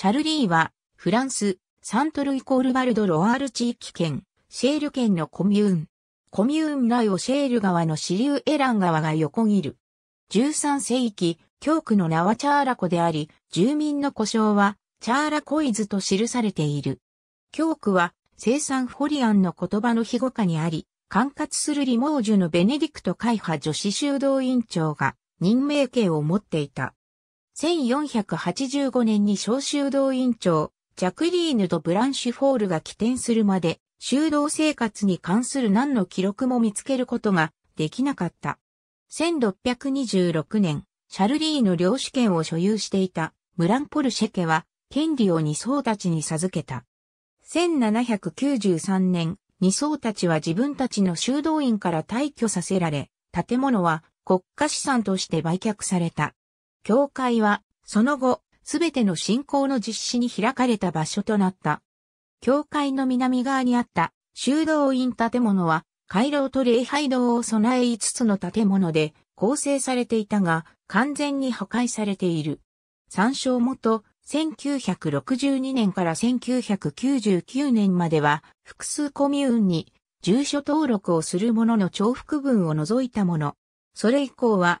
シャルリーは、フランス、サントルイコールバルド・ロワール地域圏、シェール圏のコミューン。コミューン内をシェール川の支流エラン川が横切る。13世紀、教区の名はチャーラ湖であり、住民の故障は、チャーラコイズと記されている。教区は、生産フォリアンの言葉の庇護下にあり、管轄するリモージュのベネディクト会派女子修道院長が任命権を持っていた。1485年に小修道院長、ジャクリーヌとブランシュフォールが起点するまで、修道生活に関する何の記録も見つけることができなかった。1626年、シャルリーの領主権を所有していたムランポルシェ家は、権利を二層たちに授けた。1793年、二層たちは自分たちの修道院から退去させられ、建物は国家資産として売却された。教会は、その後、すべての信仰の実施に開かれた場所となった。教会の南側にあった修道院建物は、回廊と礼拝堂を備え5つの建物で構成されていたが、完全に破壊されている。参照元、1962年から1999年までは、複数コミューンに住所登録をするものの重複分を除いたもの。それ以降は、